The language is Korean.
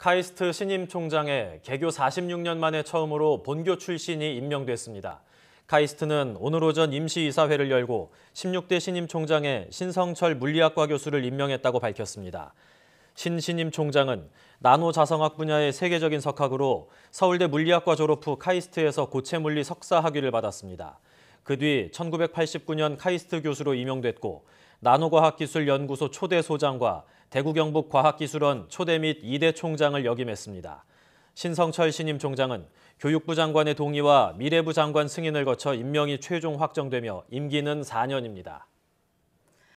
카이스트 신임 총장에 개교 46년 만에 처음으로 본교 출신이 임명됐습니다. 카이스트는 오늘 오전 임시이사회를 열고 16대 신임 총장에 신성철 물리학과 교수를 임명했다고 밝혔습니다. 신 신임 총장은 나노 자성학 분야의 세계적인 석학으로 서울대 물리학과 졸업 후 카이스트에서 고체 물리 석사 학위를 받았습니다. 그뒤 1989년 카이스트 교수로 임명됐고 나노과학기술연구소 초대 소장과 대구경북과학기술원 초대 및 2대 총장을 역임했습니다. 신성철 신임 총장은 교육부 장관의 동의와 미래부 장관 승인을 거쳐 임명이 최종 확정되며 임기는 4년입니다.